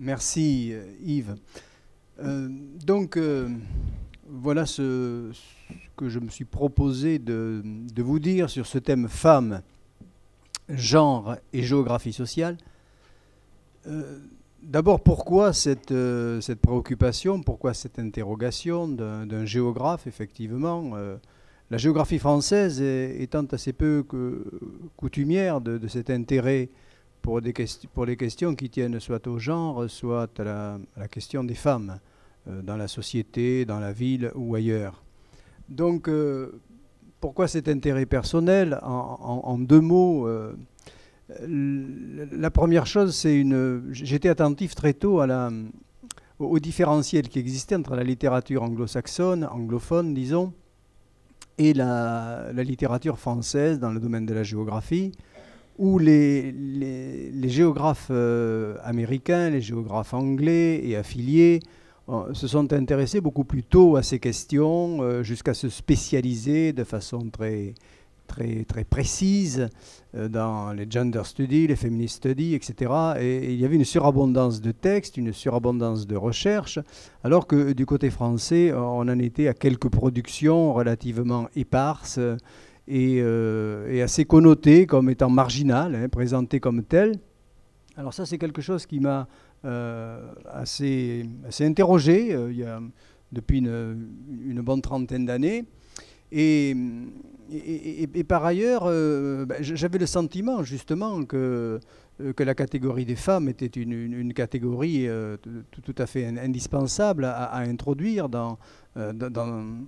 Merci euh, Yves. Euh, donc euh, voilà ce, que je me suis proposé de, vous dire sur ce thème femme, genre et géographie sociale. D'abord, pourquoi cette, préoccupation, pourquoi cette interrogation d'un géographe, effectivement La géographie française étant assez peu coutumière de cet intérêt pour des, questions qui tiennent soit au genre, soit à la, question des femmes euh, dans la société, dans la ville ou ailleurs. Donc, euh, pourquoi cet intérêt personnel en, deux mots, euh, la première chose, c'est une. J'étais attentif très tôt au, différentiel qui existait entre la littérature anglo-saxonne, anglophone, disons, et la, littérature française dans le domaine de la géographie où les, les, géographes euh, américains, les géographes anglais et affiliés euh, se sont intéressés beaucoup plus tôt à ces questions, euh, jusqu'à se spécialiser de façon très, très, très précise dans les gender studies, les feminist studies, etc. Et, il y avait une surabondance de textes, une surabondance de recherches, alors que du côté français, on en était à quelques productions relativement éparses euh, et, assez connoté comme étant marginal, hein, présenté comme tel. Alors ça, c'est quelque chose qui m'a euh, assez, interrogé euh, il depuis une, bonne trentaine d'années. Et, et, par ailleurs, ben, j'avais le sentiment justement que, que la catégorie des femmes était une, catégorie tout, à fait indispensable à, à introduire dans, dans,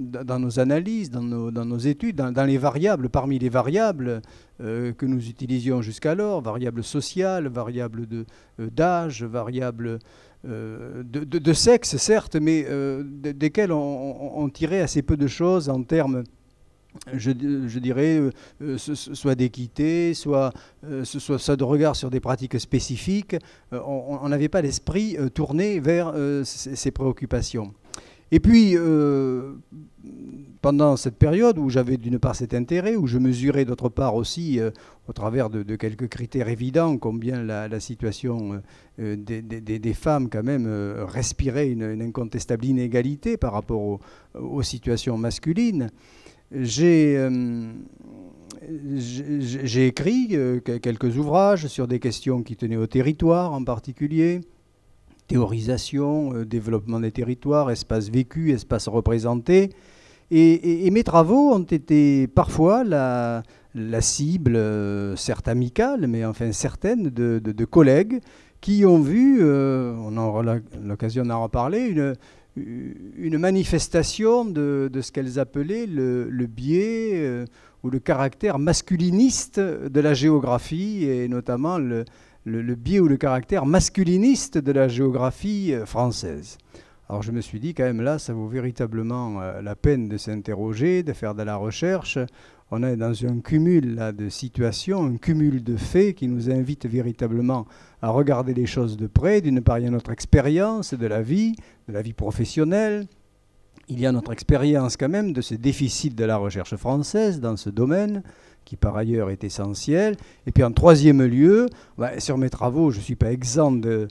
dans nos analyses, dans nos, études, dans, les variables, parmi les variables euh, que nous utilisions jusqu'alors, variables sociales, variables euh, d'âge, variables euh, de, sexe, certes, mais desquelles on, tirait assez peu de choses en termes je, dirais, soit d'équité, soit, ce, soit, de regard sur des pratiques spécifiques. on n'avait pas l'esprit tourné vers ces préoccupations. Et puis, euh, pendant cette période où j'avais d'une part cet intérêt, où je mesurais d'autre part aussi, euh, au travers de, quelques critères évidents, combien la, situation euh, des, femmes quand même respirait une, incontestable inégalité par rapport aux situations masculines, j'ai écrit quelques ouvrages sur des questions qui tenaient au territoire en particulier, théorisation, euh, développement des territoires, espace vécu, espace représenté. Et, mes travaux ont été parfois la, cible, euh, certes amicale, mais enfin certaine, de, collègues qui ont vu, euh, on aura l'occasion d'en reparler, une, manifestation de, ce qu'elles appelaient le, biais ou le caractère masculiniste de la géographie, et notamment le, le, biais ou le caractère masculiniste de la géographie euh, française. Alors je me suis dit quand même là, ça vaut véritablement euh, la peine de s'interroger, de faire de la recherche. On est dans un cumul de situations, un cumul de faits qui nous invite véritablement à regarder les choses de près. D'une part, il y a notre expérience de la vie, de la vie professionnelle, il y a notre expérience quand même de ce déficit de la recherche française dans ce domaine qui par ailleurs est essentiel. Et puis en troisième lieu, bah, sur mes travaux, je ne suis pas exempt de,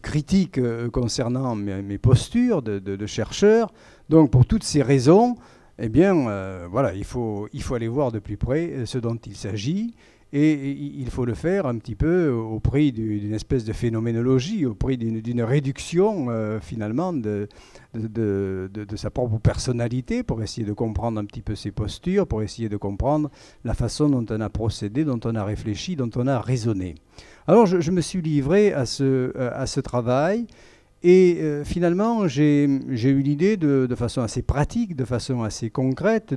critiques euh, concernant mes, postures de, chercheurs. chercheur. Donc pour toutes ces raisons, eh bien, euh, voilà, il faut, il faut aller voir de plus près euh, ce dont il s'agit. Et il faut le faire un petit peu au prix d'une espèce de phénoménologie, au prix d'une réduction euh, finalement de, sa propre personnalité pour essayer de comprendre un petit peu ses postures, pour essayer de comprendre la façon dont on a procédé, dont on a réfléchi, dont on a raisonné. Alors je, me suis livré à ce travail et euh, finalement, j'ai eu l'idée, de, façon assez pratique, de façon assez concrète,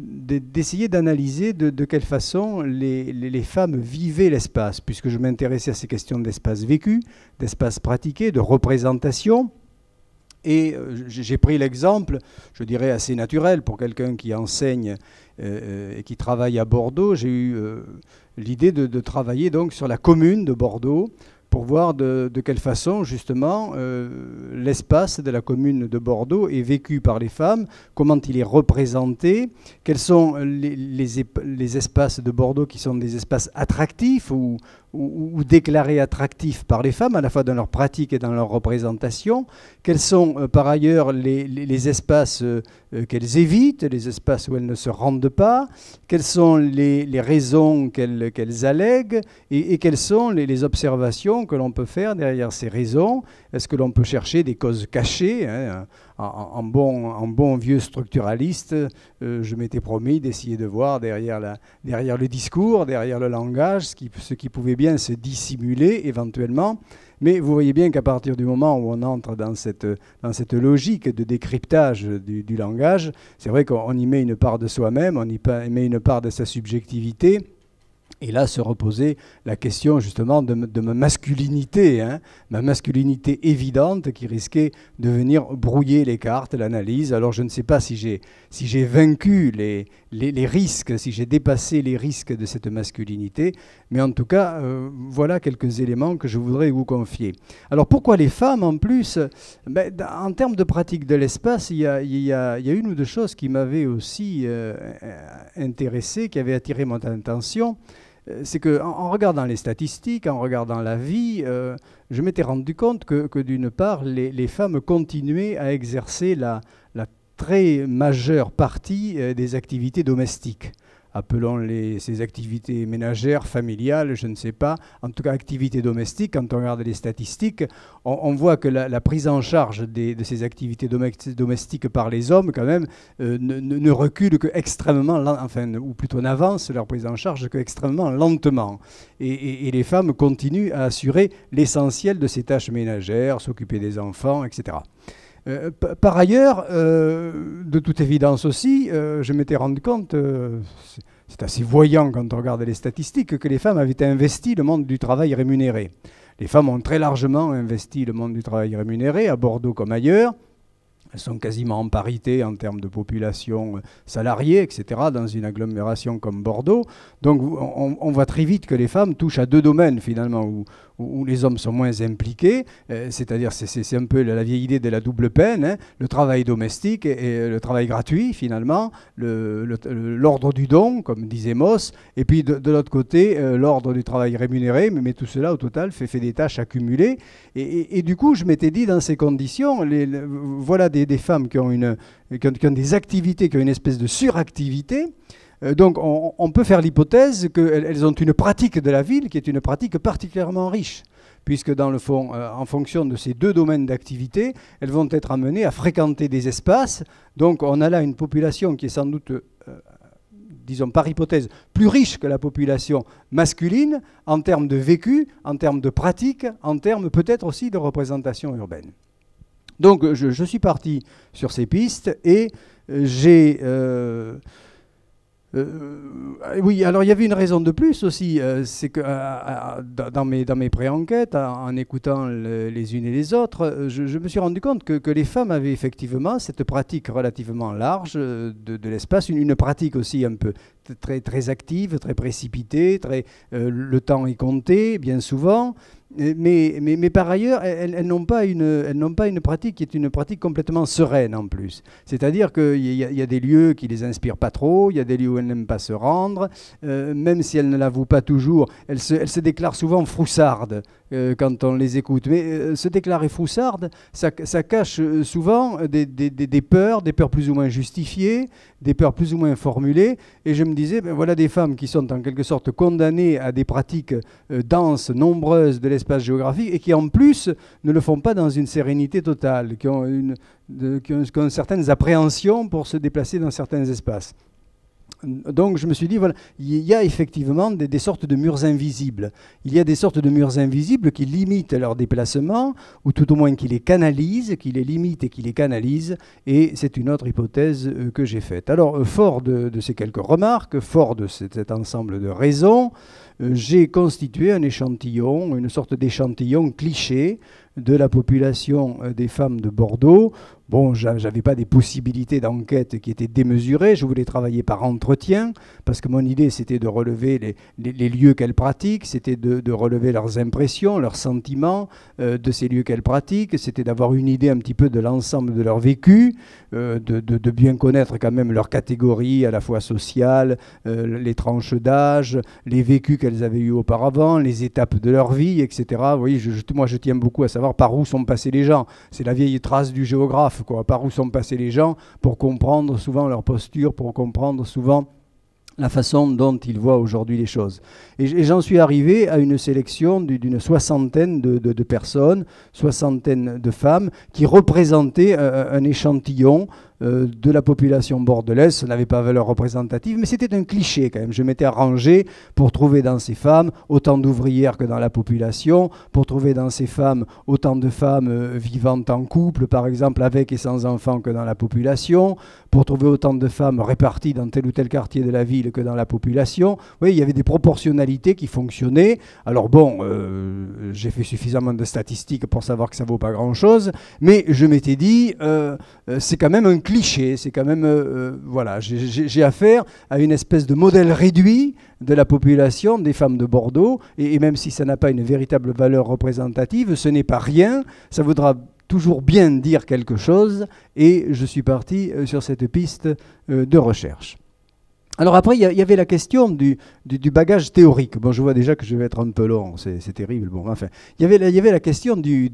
d'essayer d'analyser de, quelle façon les, femmes vivaient l'espace, puisque je m'intéressais à ces questions d'espace vécu, d'espace pratiqué, de représentation. Et euh, j'ai pris l'exemple, je dirais assez naturel pour quelqu'un qui enseigne euh, et qui travaille à Bordeaux. J'ai eu l'idée de, de, travailler donc sur la commune de Bordeaux, pour voir de, quelle façon justement euh, l'espace de la commune de Bordeaux est vécu par les femmes, comment il est représenté, quels sont les, espaces de Bordeaux qui sont des espaces attractifs ou ou, déclarés attractifs par les femmes, à la fois dans leur pratique et dans leur représentation, quels sont euh, par ailleurs les, espaces euh, euh, qu'elles évitent, les espaces où elles ne se rendent pas, quelles sont les, raisons qu'elles allèguent et, quelles sont les, observations que l'on peut faire derrière ces raisons. Est-ce que l'on peut chercher des causes cachées hein, en, bon, vieux structuraliste, euh, je m'étais promis d'essayer de voir derrière, le discours, derrière le langage, ce qui, pouvait bien se dissimuler éventuellement. Mais vous voyez bien qu'à partir du moment où on entre dans cette, logique de décryptage du langage, c'est vrai qu'on y met une part de soi-même, on y met une part de sa subjectivité et là se reposait la question justement de, ma masculinité, hein. ma masculinité évidente qui risquait de venir brouiller les cartes, l'analyse. Alors je ne sais pas si j'ai si j'ai vaincu les, les, risques, si j'ai dépassé les risques de cette masculinité, mais en tout cas euh, voilà quelques éléments que je voudrais vous confier. Alors pourquoi les femmes en plus ben, En termes de pratique de l'espace, il y a, une ou deux choses qui m'avaient aussi euh, intéressé, qui avaient attiré mon attention. Euh, c'est que en, regardant les statistiques, en regardant la vie, euh, je m'étais rendu compte que, d'une part, les, femmes continuaient à exercer la, très majeure partie euh, des activités domestiques appelons les, ces activités ménagères, familiales, je ne sais pas, en tout cas activités domestiques, quand on regarde les statistiques, on, voit que la, prise en charge de ces activités domestiques par les hommes, quand même, euh, ne, recule que extrêmement, enfin, ou plutôt n'avance leur prise en charge que extrêmement lentement. et les femmes continuent à assurer l'essentiel de ces tâches ménagères, s'occuper des enfants, etc. Euh, par ailleurs, euh, de toute évidence aussi, euh, je m'étais rendu compte, c'est assez voyant quand on regarde les statistiques, que les femmes avaient investi le monde du travail rémunéré. Les femmes ont très largement investi le monde du travail rémunéré, à Bordeaux comme ailleurs. Elles sont quasiment en parité en termes de population euh, salariée, etc., dans une agglomération comme Bordeaux. Donc on, voit très vite que les femmes touchent à deux domaines, finalement, où, où les hommes sont moins impliqués. Euh, c'est-à-dire, c'est un peu la, vieille idée de la double peine, hein. le travail domestique et, euh, le travail gratuit, finalement, l'ordre du don, comme disait Moss, et puis de, l'autre côté, l'ordre du travail rémunéré, mais, mais, tout cela, au total, fait, fait des tâches accumulées. Et, et, du coup, je m'étais dit, dans ces conditions, les, voilà des des, femmes qui ont, une, des activités, qui ont une espèce de suractivité. Euh, donc on, peut faire l'hypothèse qu'elles ont une pratique de la ville qui est une pratique particulièrement riche, puisque dans le fond, euh, en fonction de ces deux domaines d'activité, elles vont être amenées à fréquenter des espaces. Donc on a là une population qui est sans doute, euh, disons par hypothèse, plus riche que la population masculine en termes de vécu, en termes de pratique, en termes peut-être aussi de représentation urbaine. Donc je, suis parti sur ces pistes et euh, j'ai... Euh, euh, oui, alors il y avait une raison de plus aussi, c'est que dans mes, dans mes pré-enquêtes, en, écoutant les unes et les autres, je, me suis rendu compte que, les femmes avaient effectivement cette pratique relativement large de, l'espace, une, pratique aussi un peu très, très active, très précipitée, très, euh, le temps est compté bien souvent. Euh, mais, par ailleurs, elles, n'ont pas, une pratique qui est une pratique complètement sereine en plus. C'est-à-dire qu'il y, y, a des lieux qui les inspirent pas trop, il y a des lieux où elles n'aiment pas se rendre. Euh, même si elles ne l'avouent pas toujours, elles se, elles se déclarent souvent froussardes. Euh, quand on les écoute. Mais euh, se déclarer foussarde, ça, cache euh, souvent des, peurs, des peurs plus ou moins justifiées, des peurs plus ou moins formulées. Et je me disais, ben voilà des femmes qui sont en quelque sorte condamnées à des pratiques denses, nombreuses de l'espace géographique, et qui en plus ne le font pas dans une sérénité totale, qui ont, qui ont certaines appréhensions pour se déplacer dans certains espaces donc je me suis dit, voilà, il y a effectivement des, sortes de murs invisibles. Il y a des sortes de murs invisibles qui limitent leur déplacement, ou tout au moins qui les canalisent, qui les limitent et qui les canalisent, et c'est une autre hypothèse euh, que j'ai faite. Alors, euh, fort de, ces quelques remarques, fort de cet ensemble de raisons, euh, j'ai constitué un échantillon, une sorte d'échantillon cliché de la population des femmes de Bordeaux Bon, j'avais pas des possibilités d'enquête qui étaient démesurées. Je voulais travailler par entretien parce que mon idée c'était de relever les, lieux qu'elles pratiquent, c'était de, relever leurs impressions, leurs sentiments euh, de ces lieux qu'elles pratiquent, c'était d'avoir une idée un petit peu de l'ensemble de leur vécu, euh, de, bien connaître quand même leurs catégories à la fois sociales, euh, les tranches d'âge, les vécus qu'elles avaient eus auparavant, les étapes de leur vie, etc. Vous voyez, moi je tiens beaucoup à savoir par où sont passés les gens. C'est la vieille trace du géographe par où sont passés les gens, pour comprendre souvent leur posture, pour comprendre souvent la façon dont ils voient aujourd'hui les choses. Et j'en suis arrivé à une sélection d'une soixantaine de, personnes, soixantaine de femmes, qui représentaient euh, un échantillon euh, de la population bordelaise. Ça n'avait pas valeur représentative, mais c'était un cliché quand même. Je m'étais arrangé pour trouver dans ces femmes autant d'ouvrières que dans la population, pour trouver dans ces femmes autant de femmes euh, vivantes en couple, par exemple avec et sans enfants que dans la population, pour trouver autant de femmes réparties dans tel ou tel quartier de la ville que dans la population. Vous voyez, il y avait des proportionnalités qui fonctionnaient. Alors bon, euh, j'ai fait suffisamment de statistiques pour savoir que ça vaut pas grand-chose, mais je m'étais dit, c'est quand même un cliché. C'est quand même, euh, euh, voilà, j'ai affaire à une espèce de modèle réduit de la population des femmes de Bordeaux. et même si ça n'a pas une véritable valeur représentative, ce n'est pas rien. Ça voudra toujours bien dire quelque chose. Et je suis parti euh, sur cette piste de recherche. Alors après, il y, avait la question du, bagage théorique. Bon, je vois déjà que je vais être un peu long, c'est terrible. Bon, enfin, il y avait la, y avait la question du,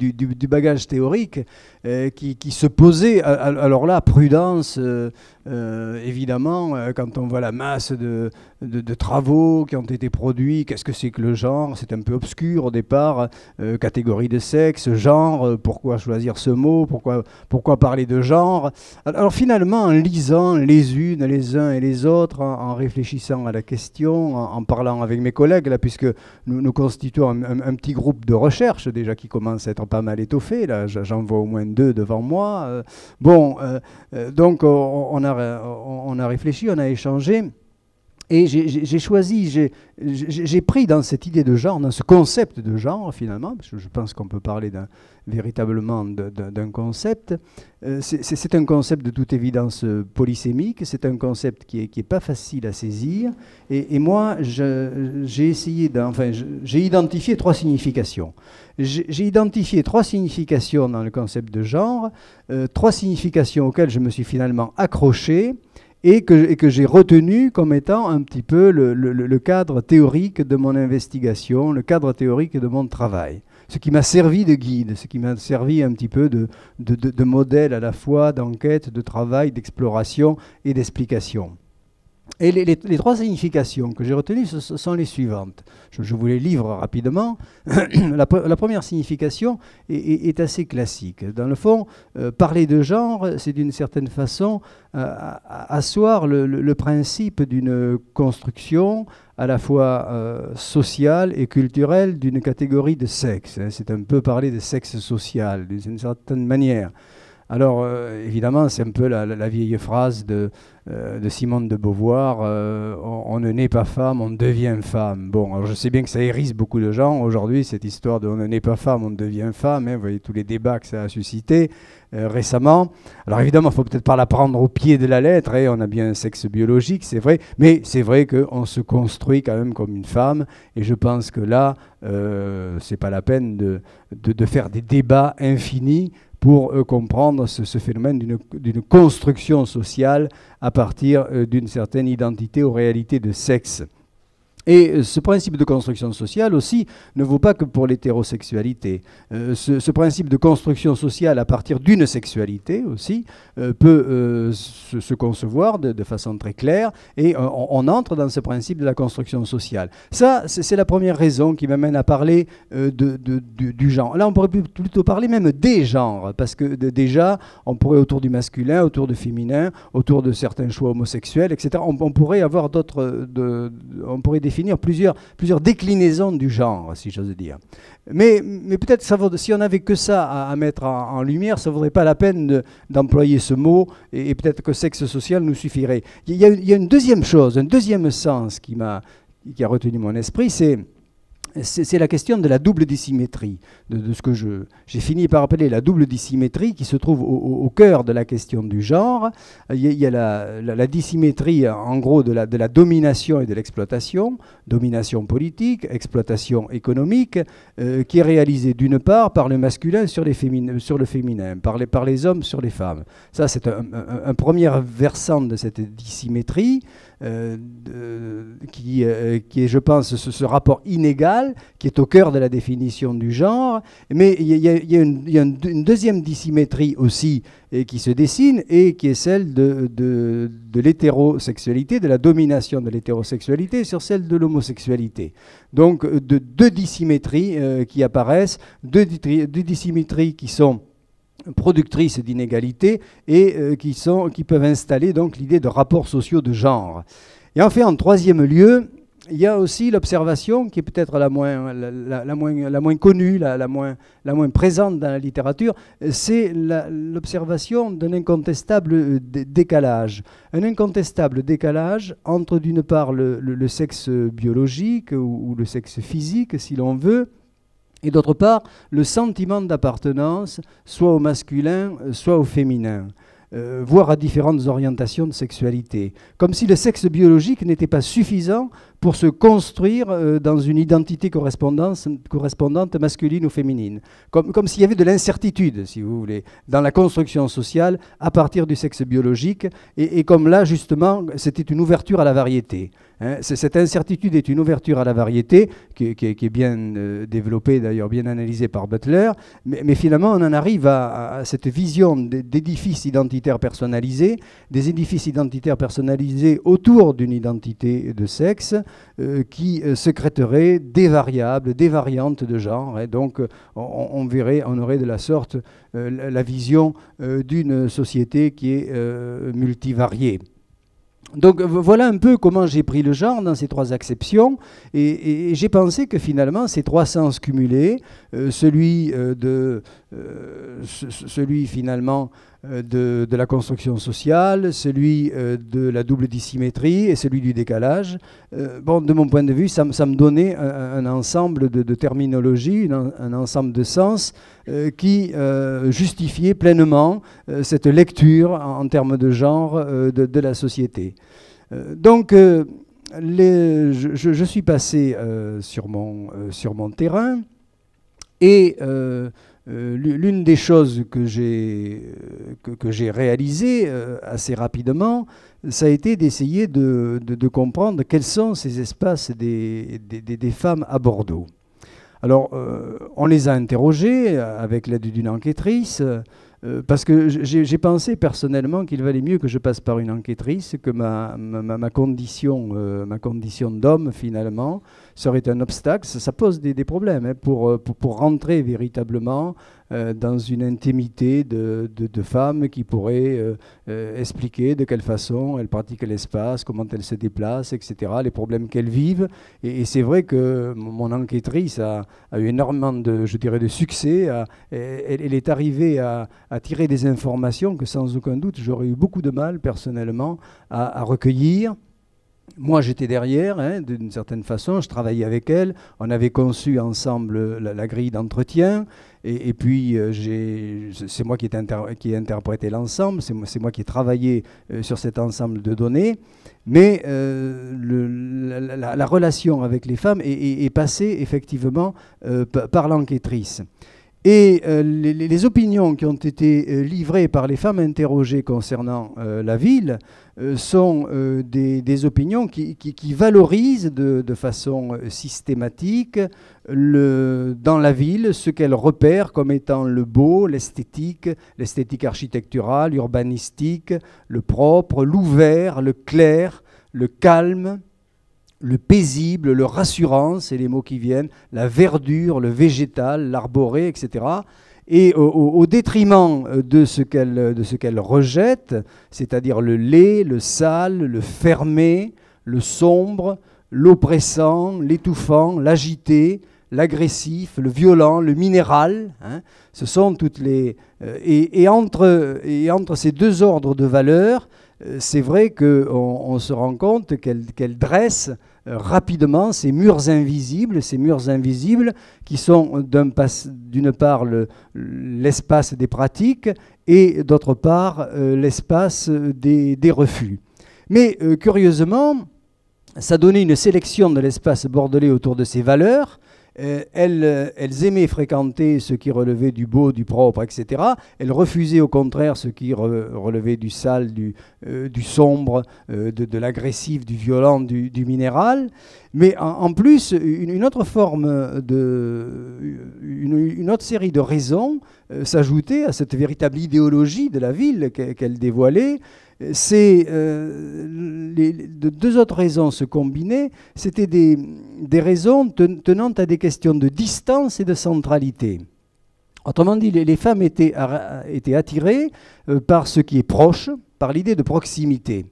bagage théorique euh, qui, se posait. Alors là, prudence, euh, euh, évidemment, euh, quand on voit la masse de, travaux qui ont été produits, qu'est-ce que c'est que le genre C'est un peu obscur au départ. Euh, catégorie de sexe, genre, pourquoi choisir ce mot pourquoi, pourquoi parler de genre alors, finalement, en lisant les unes, les uns et les autres, en, réfléchissant à la question, en, parlant avec mes collègues, là, puisque nous, constituons un, petit groupe de recherche déjà qui commence à être pas mal étoffé, là j'en vois au moins deux devant moi. bon, donc on a on a réfléchi, on a échangé. Et j'ai choisi, j'ai pris dans cette idée de genre, dans ce concept de genre finalement, parce que je pense qu'on peut parler véritablement d'un concept, euh, c'est un concept de toute évidence euh, polysémique, c'est un concept qui n'est qui est pas facile à saisir, et, moi j'ai essayé, enfin j'ai identifié trois significations. J'ai identifié trois significations dans le concept de genre, euh, trois significations auxquelles je me suis finalement accroché, et que, j'ai retenu comme étant un petit peu le, cadre théorique de mon investigation, le cadre théorique de mon travail. Ce qui m'a servi de guide, ce qui m'a servi un petit peu de modèle à la fois d'enquête, de travail, d'exploration et d'explication. Et les, trois significations que j'ai retenues ce, sont les suivantes. Je, vous les livre rapidement. la, première signification est, assez classique. Dans le fond, euh, parler de genre, c'est d'une certaine façon euh, asseoir le, principe d'une construction à la fois euh, sociale et culturelle d'une catégorie de sexe. Hein. C'est un peu parler de sexe social d'une certaine manière. Alors, euh, évidemment, c'est un peu la, vieille phrase euh, de, Simone de Beauvoir euh, on, ne naît pas femme, on devient femme. Bon, alors je sais bien que ça hérisse beaucoup de gens aujourd'hui, cette histoire de on ne naît pas femme, on devient femme. Hein, vous voyez tous les débats que ça a suscité récemment. Alors, évidemment, il ne faut peut-être pas la prendre au pied de la lettre. Et hein, on a bien un sexe biologique, c'est vrai. Mais c'est vrai qu'on se construit quand même comme une femme. Et je pense que là, c'est pas la peine de faire des débats infinis pour euh, comprendre ce, ce phénomène d'une construction sociale à partir euh, d'une certaine identité aux réalités de sexe. Et euh, ce principe de construction sociale aussi ne vaut pas que pour l'hétérosexualité. Euh, ce, principe de construction sociale à partir d'une sexualité aussi euh, peut se, concevoir de, façon très claire et on, entre dans ce principe de la construction sociale. Ça, c'est la première raison qui m'amène à parler de, du, genre. Là, on pourrait plutôt parler même des genres, parce que déjà, on pourrait autour du masculin, autour du féminin, autour de certains choix homosexuels, etc., on, on pourrait avoir d'autres... On pourrait définir définir plusieurs, plusieurs déclinaisons du genre, si j'ose dire. Mais, mais peut-être ça si on n'avait que ça à, mettre en, lumière, ça ne vaudrait pas la peine d'employer ce mot, et, peut-être que sexe social nous suffirait. Il y, a, une deuxième chose, un deuxième sens qui, a, qui a retenu mon esprit, c'est c'est la question de la double dissymétrie, de, ce que j'ai fini par appeler la double dissymétrie qui se trouve au, cœur de la question du genre. Il y a, la, dissymétrie, en gros, de la, domination et de l'exploitation, domination politique, exploitation économique, euh, qui est réalisée d'une part par le masculin sur, les sur le féminin, par les, par les hommes sur les femmes. Ça, c'est un premier versant de cette dissymétrie. Euh, qui, euh, qui, est, je pense, ce, rapport inégal qui est au cœur de la définition du genre. Mais il y, a, une, deuxième dissymétrie aussi et qui se dessine et qui est celle de, de, l'hétérosexualité, de la domination de l'hétérosexualité sur celle de l'homosexualité. Donc de deux dissymétries euh, qui apparaissent, deux dissymétries qui sont productrices d'inégalités et euh, qui, sont, qui peuvent installer donc l'idée de rapports sociaux de genre. Et enfin, en troisième lieu, il y a aussi l'observation qui est peut-être la moins, la, moins, connue, la, moins, la moins présente dans la littérature, c'est l'observation d'un incontestable euh, décalage. Un incontestable décalage entre d'une part le, sexe biologique ou le sexe physique, si l'on veut, et d'autre part le sentiment d'appartenance soit au masculin, soit au féminin, euh, voire à différentes orientations de sexualité, comme si le sexe biologique n'était pas suffisant pour se construire euh, dans une identité correspondante masculine ou féminine, comme, comme s'il y avait de l'incertitude, si vous voulez, dans la construction sociale à partir du sexe biologique, et comme là, justement, c'était une ouverture à la variété. Hein, cette incertitude est une ouverture à la variété, qui, est bien euh, développée d'ailleurs, bien analysée par Butler, mais, finalement on en arrive à, cette vision d'édifices identitaires personnalisés, des édifices identitaires personnalisés autour d'une identité de sexe euh, qui euh, secréterait des variables, des variantes de genre, et donc on, verrait, on aurait de la sorte la, vision d'une société qui est multivariée. Donc voilà un peu comment j'ai pris le genre dans ces trois acceptions, et, j'ai pensé que finalement ces trois sens cumulés, euh, celui euh, de euh, celui finalement euh, de, la construction sociale, celui euh, de la double dissymétrie et celui du décalage. Euh, bon, de mon point de vue, ça, me donnait un, ensemble de, terminologies, un, ensemble de sens qui justifiait pleinement cette lecture en, termes de genre de, la société. donc, je, suis passé sur, mon, sur mon terrain et euh, l'une des choses que j'ai euh, que, j'ai réalisées euh, assez rapidement, ça a été d'essayer de, comprendre quels sont ces espaces des, des, femmes à Bordeaux. Alors, on les a interrogées avec l'aide d'une enquêtrice, parce que j'ai pensé personnellement qu'il valait mieux que je passe par une enquêtrice, que ma, ma, condition, ma condition d'homme, finalement, serait un obstacle, ça, pose des, problèmes hein, euh, pour, pour, rentrer véritablement euh, dans une intimité de, de, femmes qui pourraient euh, expliquer de quelle façon elles pratiquent l'espace, comment elles se déplacent, etc., les problèmes qu'elles vivent. Et, c'est vrai que mon enquêtrice a, eu énormément de, je dirais, de succès. elle, est arrivée à, tirer des informations que sans aucun doute j'aurais eu beaucoup de mal personnellement à, à recueillir moi, j'étais derrière, hein, d'une certaine façon, je travaillais avec elle. On avait conçu ensemble la, grille d'entretien. Et, puis, euh, c'est moi qui ai, interprété l'ensemble, c'est moi, qui ai travaillé euh, sur cet ensemble de données. Mais euh, la, relation avec les femmes est passée effectivement par l'enquêtrice. Et euh, les, opinions qui ont été euh, livrées par les femmes interrogées concernant euh, la ville sont des, opinions qui, valorisent de, façon systématique le, dans la ville ce qu'elles repèrent comme étant le beau, l'esthétique, l'esthétique architecturale, urbanistique, le propre, l'ouvert, le clair, le calme le paisible, le rassurant, c'est les mots qui viennent, la verdure, le végétal, l'arboré, etc. Et au, détriment euh, de ce qu'elle rejette, c'est-à-dire le lait, le sale, le fermé, le sombre, l'oppressant, l'étouffant, l'agité, l'agressif, le violent, le minéral. Hein, ce sont toutes les euh, et, entre, et, entre, ces deux ordres de valeurs, euh, c'est vrai qu'on on se rend compte qu'elle dresse. Euh, rapidement ces murs invisibles, ces murs invisibles qui sont euh, d'une part l'espace des pratiques et d'autre part euh, l'espace des, des, refus. Mais curieusement, ça donnait une sélection de l'espace bordelais autour de ces valeurs euh, euh, elles, aimaient fréquenter ce qui relevait du beau, du propre, etc. Elles refusaient au contraire ce qui relevait du sale, du, euh, sombre, de, l'agressif, du violent, du, minéral. Mais en, plus, une, autre forme de, une, autre série de raisons s'ajoutait à cette véritable idéologie de la ville qu'elle dévoilait, c'est euh, les, deux autres raisons se combinaient. C'était des, raisons tenant à des questions de distance et de centralité. Autrement dit, les, femmes étaient, attirées euh, par ce qui est proche, par l'idée de proximité.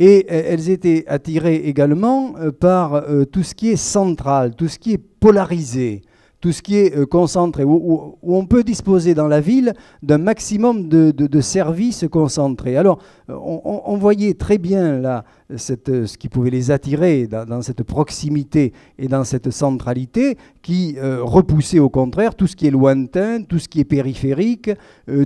Et euh, elles étaient attirées également par tout ce qui est central, tout ce qui est polarisé tout ce qui est euh, concentré, où, on peut disposer dans la ville d'un maximum de, services concentrés. Alors, euh, on, voyait très bien là euh, ce qui pouvait les attirer dans, cette proximité et dans cette centralité qui repoussait au contraire tout ce qui est lointain, tout ce qui est périphérique,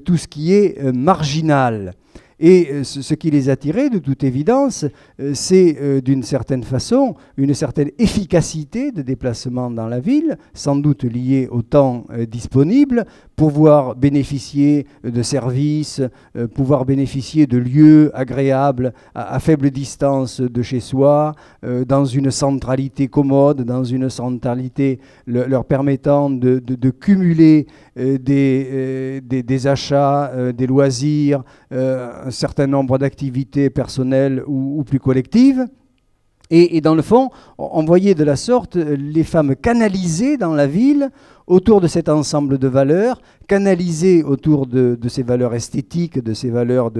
tout ce qui est marginal. Et euh, ce qui les attirait, de toute évidence, euh, c'est euh, d'une certaine façon une certaine efficacité de déplacement dans la ville, sans doute liée au temps disponible, pouvoir bénéficier de services, euh, pouvoir bénéficier de lieux agréables à, faible distance de chez soi, euh, dans une centralité commode, dans une centralité leur permettant de, cumuler euh, des, achats, des loisirs, un certain nombre d'activités personnelles ou plus collectives. Et, dans le fond, on voyait de la sorte les femmes canalisées dans la ville autour de cet ensemble de valeurs, canalisées autour de, ces valeurs esthétiques, de ces valeurs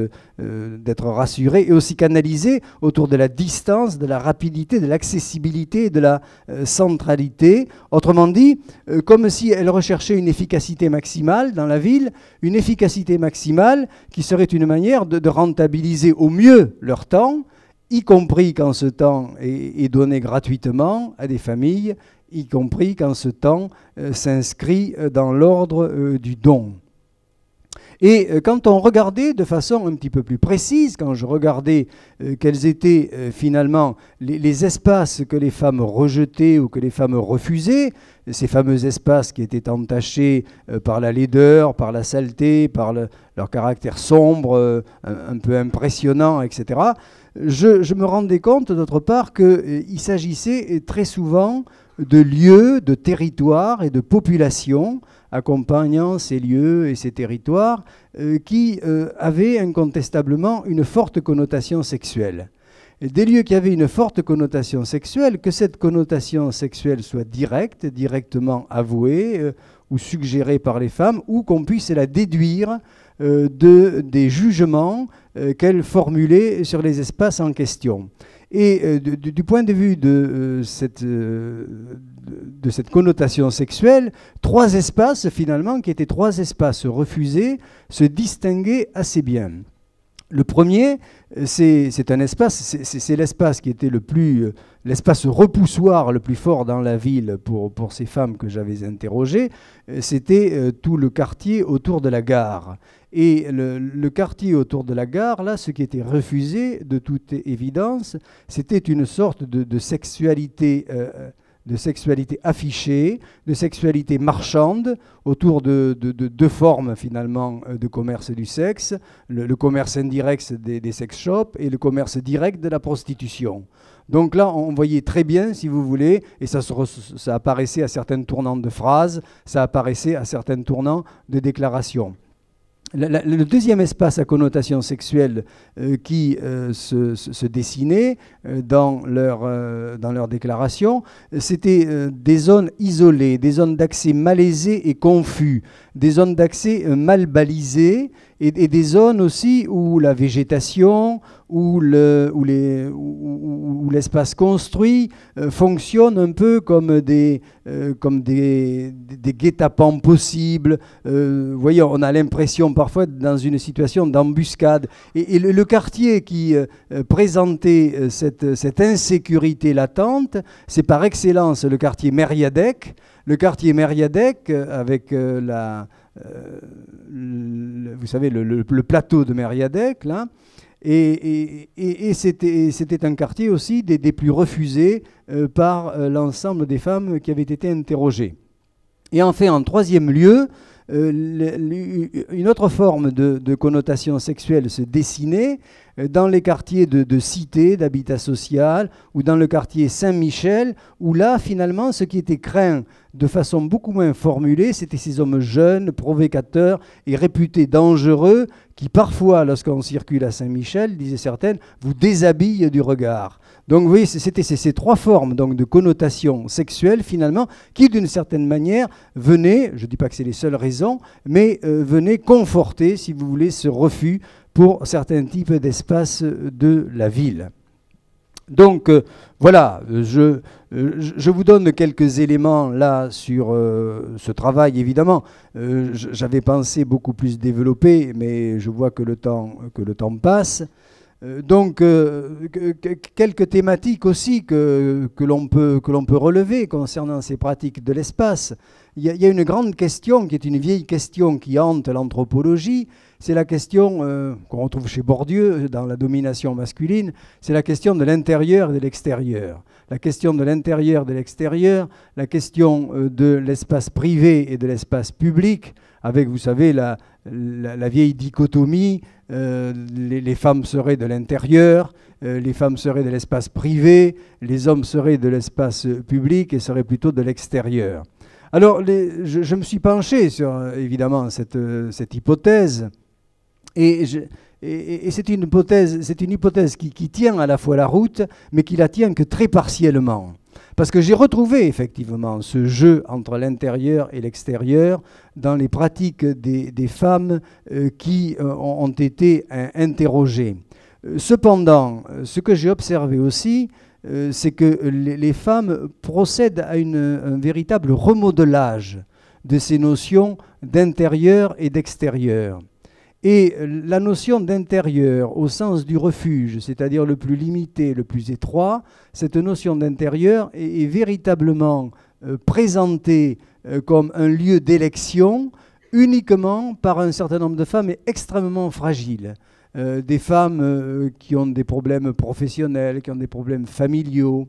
euh, d'être rassurées, et aussi canalisées autour de la distance, de la rapidité, de l'accessibilité, de la euh, centralité. Autrement dit, euh, comme si elles recherchaient une efficacité maximale dans la ville, une efficacité maximale qui serait une manière de rentabiliser au mieux leur temps y compris quand ce temps est, donné gratuitement à des familles, y compris quand ce temps euh, s'inscrit euh, dans l'ordre euh, du don. Et quand on regardait de façon un petit peu plus précise, quand je regardais quels étaient finalement les, espaces que les femmes rejetaient ou que les femmes refusaient, ces fameux espaces qui étaient entachés par la laideur, par la saleté, par leur caractère sombre, un, peu impressionnant, etc., je, me rendais compte, d'autre part, qu'il euh, s'agissait euh, très souvent de lieux, de territoires et de populations accompagnant ces lieux et ces territoires euh, qui avaient incontestablement une forte connotation sexuelle. des lieux qui avaient une forte connotation sexuelle, que cette connotation sexuelle soit directe, directement avouée, ou suggérée par les femmes, ou qu'on puisse la déduire euh, de, des jugements euh, qu'elle formulait sur les espaces en question. Et euh, du, point de vue de, cette, de cette connotation sexuelle, trois espaces finalement, qui étaient trois espaces refusés, se distinguaient assez bien. Le premier, euh, c'est un espace, c'est l'espace qui était le plus, euh, l'espace repoussoir le plus fort dans la ville pour, pour ces femmes que j'avais interrogées. Euh, c'était tout le quartier autour de la gare. Et le, quartier autour de la gare, là, ce qui était refusé, de toute évidence, c'était une sorte de, sexualité de sexualité affichée, de sexualité marchande, autour de, deux formes finalement euh, de commerce du sexe, le, commerce indirect des, sex shops et le commerce direct de la prostitution. Donc là, on voyait très bien, si vous voulez, et ça, apparaissait à certaines tournants de phrases, ça apparaissait à certains tournants de déclarations le deuxième espace à connotation sexuelle euh, qui euh, se, dessinait euh, dans, leur, dans leur déclaration, c'était des zones isolées, des zones d'accès malaisées et confus, des zones d'accès euh, mal balisées et, des zones aussi où la végétation, où, le, les, où, l'espace construit euh, fonctionne un peu comme des, euh, comme des, guet-apens possibles. Euh, on a l'impression parfois dans une situation d'embuscade. Et, le, quartier qui présentait cette, insécurité latente, c'est par excellence le quartier Meriadec, le quartier Mériadec, euh, avec euh, la, euh, le, vous savez, le, plateau de Mériadec, là, et, c'était un quartier aussi des, plus refusés par l'ensemble des femmes qui avaient été interrogées. Et enfin, en troisième lieu, une autre forme de connotation sexuelle se dessinait, euh, dans les quartiers de, cité, d'habitat social, ou dans le quartier Saint-Michel, où là, finalement, ce qui était craint de façon beaucoup moins formulée, c'était ces hommes jeunes, provocateurs et réputés dangereux, qui parfois, lorsqu'on circule à Saint-Michel, disaient certaines, vous déshabillent du regard. Donc vous voyez, c'était ces, trois formes donc, de connotation sexuelle, finalement, qui, d'une certaine manière, venaient, je ne dis pas que c'est les seules raisons, mais euh, venaient conforter, si vous voulez, ce refus pour certains types d'espaces de la ville. Donc euh, voilà, euh, je, je, vous donne quelques éléments là sur euh, ce travail évidemment. J'avais pensé beaucoup plus développer, mais je vois que le temps, que le temps passe. Donc, quelques thématiques aussi que, que l'on peut, peut, relever concernant ces pratiques de l'espace il y, a une grande question qui est une vieille question qui hante l'anthropologie. C'est la question euh, qu'on retrouve chez Bourdieu euh, dans la domination masculine. C'est la question de l'intérieur et de l'extérieur. La question de l'intérieur et de l'extérieur, la question euh, de l'espace privé et de l'espace public, avec, vous savez, la, vieille dichotomie, les, femmes seraient de l'intérieur, les femmes seraient de l'espace privé, les hommes seraient de l'espace public et seraient plutôt de l'extérieur. Alors, je, me suis penché sur, évidemment, cette, hypothèse. Et, c'est une hypothèse, qui, tient à la fois la route, mais qui la tient que très partiellement. Parce que j'ai retrouvé effectivement ce jeu entre l'intérieur et l'extérieur dans les pratiques des, femmes euh, qui euh, ont été interrogées. Euh, cependant, ce que j'ai observé aussi, euh, c'est que les, femmes procèdent à un véritable remodelage de ces notions d'intérieur et d'extérieur. Et la notion d'intérieur au sens du refuge, c'est-à-dire le plus limité, le plus étroit, cette notion d'intérieur est, véritablement euh, présentée euh, comme un lieu d'élection uniquement par un certain nombre de femmes et extrêmement fragiles. Euh, des femmes euh, qui ont des problèmes professionnels, qui ont des problèmes familiaux,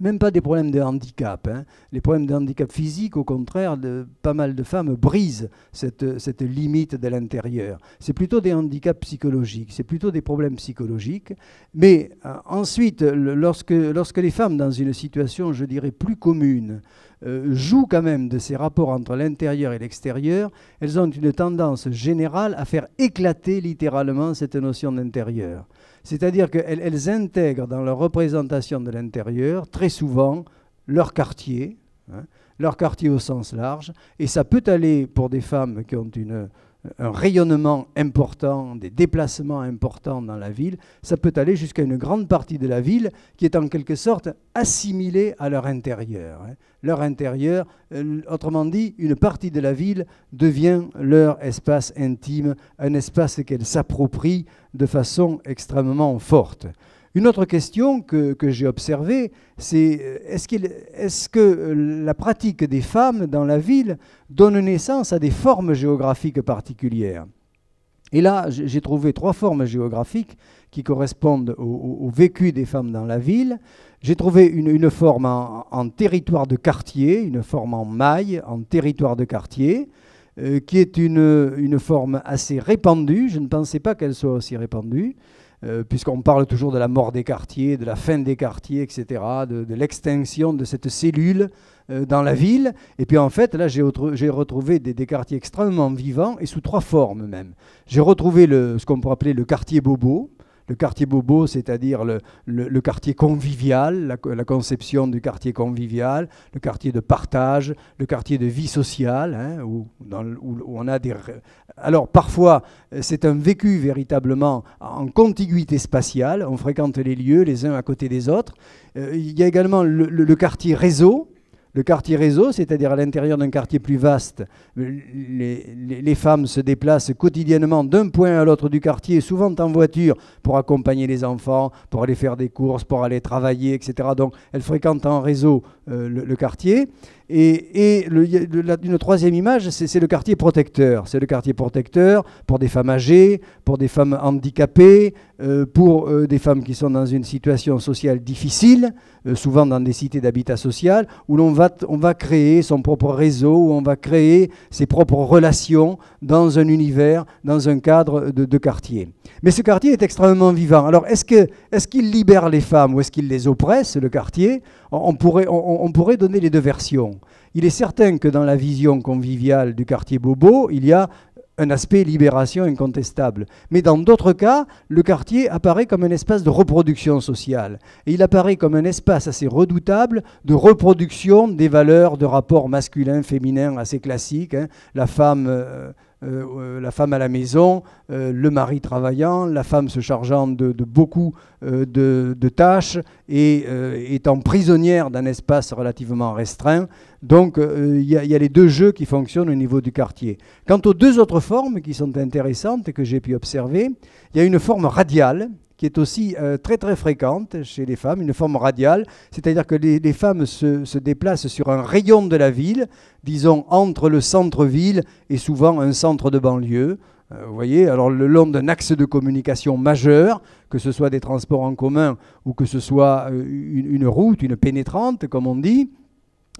même pas des problèmes de handicap. Hein. Les problèmes de handicap physique, au contraire, pas mal de femmes brisent cette, limite de l'intérieur. C'est plutôt des handicaps psychologiques, c'est plutôt des problèmes psychologiques. Mais euh, ensuite, lorsque, lorsque les femmes, dans une situation, je dirais, plus commune, euh, jouent quand même de ces rapports entre l'intérieur et l'extérieur, elles ont une tendance générale à faire éclater littéralement cette notion d'intérieur. C'est-à-dire qu'elles intègrent dans leur représentation de l'intérieur très souvent leur quartier, hein, leur quartier au sens large, et ça peut aller pour des femmes qui ont une un rayonnement important, des déplacements importants dans la ville, ça peut aller jusqu'à une grande partie de la ville qui est en quelque sorte assimilée à leur intérieur. Hein. Leur intérieur, euh, autrement dit, une partie de la ville devient leur espace intime, un espace qu'elle s'approprient de façon extrêmement forte. Une autre question que, j'ai observée, c'est euh, est-ce, que euh, la pratique des femmes dans la ville donne naissance à des formes géographiques particulières Et là, j'ai trouvé trois formes géographiques qui correspondent au, vécu des femmes dans la ville. J'ai trouvé une, forme en, territoire de quartier, une forme en maille, en territoire de quartier. Euh, qui est une forme assez répandue, je ne pensais pas qu'elle soit aussi répandue, euh, puisqu'on parle toujours de la mort des quartiers, de la fin des quartiers, etc., de, l'extinction de cette cellule euh, dans la ville. Et puis en fait, là, j'ai retrouvé des, quartiers extrêmement vivants et sous trois formes même. J'ai retrouvé ce qu'on pourrait appeler le quartier bobo, le quartier bobo, c'est-à-dire le, quartier convivial, la, conception du quartier convivial, le quartier de partage, le quartier de vie sociale, hein, où, on a des... Alors parfois, euh, c'est un vécu véritablement en contiguïté spatiale, on fréquente les lieux les uns à côté des autres. Euh, il y a également le quartier réseau, le quartier réseau, c'est-à-dire à, l'intérieur d'un quartier plus vaste, les, femmes se déplacent quotidiennement d'un point à l'autre du quartier, souvent en voiture, pour accompagner les enfants, pour aller faire des courses, pour aller travailler, etc. Donc elles fréquentent en réseau euh, le, quartier. Et, une troisième image, c'est le quartier protecteur. C'est le quartier protecteur pour des femmes âgées, pour des femmes handicapées, euh, pour euh, des femmes qui sont dans une situation sociale difficile, euh, souvent dans des cités d'habitat social, où l'on va, on va créer son propre réseau, où on va créer ses propres relations dans un univers, dans un cadre de, quartier. Mais ce quartier est extrêmement vivant. Alors est-ce qu'il libère les femmes ou est-ce qu'il les oppresse, le quartier on pourrait donner les deux versions. Il est certain que dans la vision conviviale du quartier Bobo, il y a un aspect libération incontestable. Mais dans d'autres cas, le quartier apparaît comme un espace de reproduction sociale. Et il apparaît comme un espace assez redoutable de reproduction des valeurs de rapports masculin-féminin assez classiques. Hein. La femme... Euh, euh, la femme à la maison, euh, le mari travaillant, la femme se chargeant de, beaucoup de, de, tâches et étant prisonnière d'un espace relativement restreint, donc euh, il y, a les deux jeux qui fonctionnent au niveau du quartier. Quant aux deux autres formes qui sont intéressantes et que j'ai pu observer, il y a une forme radiale qui est aussi euh, très très fréquente chez les femmes, une forme radiale, c'est-à-dire que les, femmes se, déplacent sur un rayon de la ville, disons entre le centre-ville et souvent un centre de banlieue. Euh, vous voyez, alors le long d'un axe de communication majeur, que ce soit des transports en commun ou que ce soit une route, une pénétrante, comme on dit,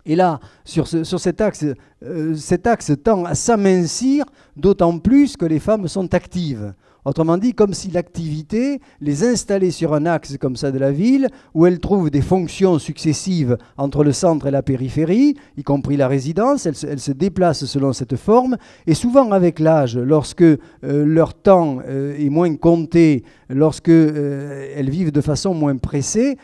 et là, sur, cet axe, euh, cet axe tend à s'amincir, d'autant plus que les femmes sont actives. Autrement dit, comme si l'activité les installait sur un axe comme ça de la ville, où elles trouvent des fonctions successives entre le centre et la périphérie, y compris la résidence, elles se, déplacent selon cette forme, et souvent avec l'âge, lorsque euh, leur temps euh, est moins compté, lorsque euh, elles vivent de façon moins pressée,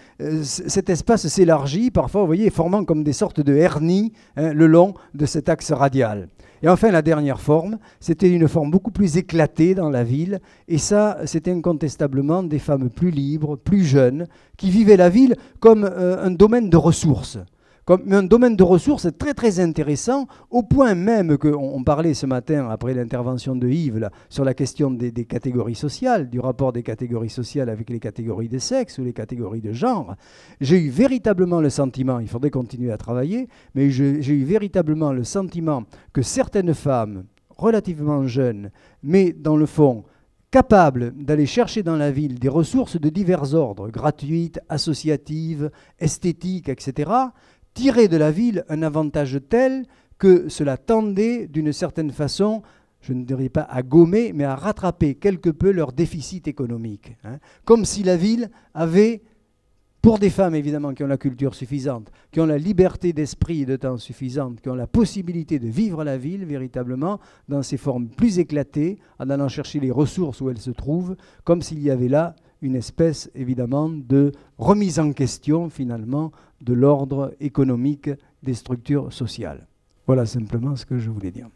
cet espace s'élargit, parfois, voyez, formant comme des sortes de hernies hein, le long de cet axe radial. Et enfin, la dernière forme, c'était une forme beaucoup plus éclatée dans la ville. Et ça, c'était incontestablement des femmes plus libres, plus jeunes, qui vivaient la ville comme euh, un domaine de ressources comme un domaine de ressources très très intéressant, au point même qu'on parlait ce matin, après l'intervention de Yves, sur la question des, catégories sociales, du rapport des catégories sociales avec les catégories de sexe ou les catégories de genre. J'ai eu véritablement le sentiment, il faudrait continuer à travailler, mais j'ai eu véritablement le sentiment que certaines femmes, relativement jeunes, mais dans le fond, capables d'aller chercher dans la ville des ressources de divers ordres, gratuites, associatives, esthétiques, etc., tirer de la ville un avantage tel que cela tendait d'une certaine façon je ne dirais pas à gommer, mais à rattraper quelque peu leur déficit économique. Hein. Comme si la ville avait, pour des femmes évidemment qui ont la culture suffisante, qui ont la liberté d'esprit et de temps suffisante, qui ont la possibilité de vivre la ville véritablement dans ses formes plus éclatées, en allant chercher les ressources où elles se trouvent, comme s'il y avait là une espèce évidemment de remise en question finalement de l'ordre économique des structures sociales. Voilà simplement ce que je voulais dire.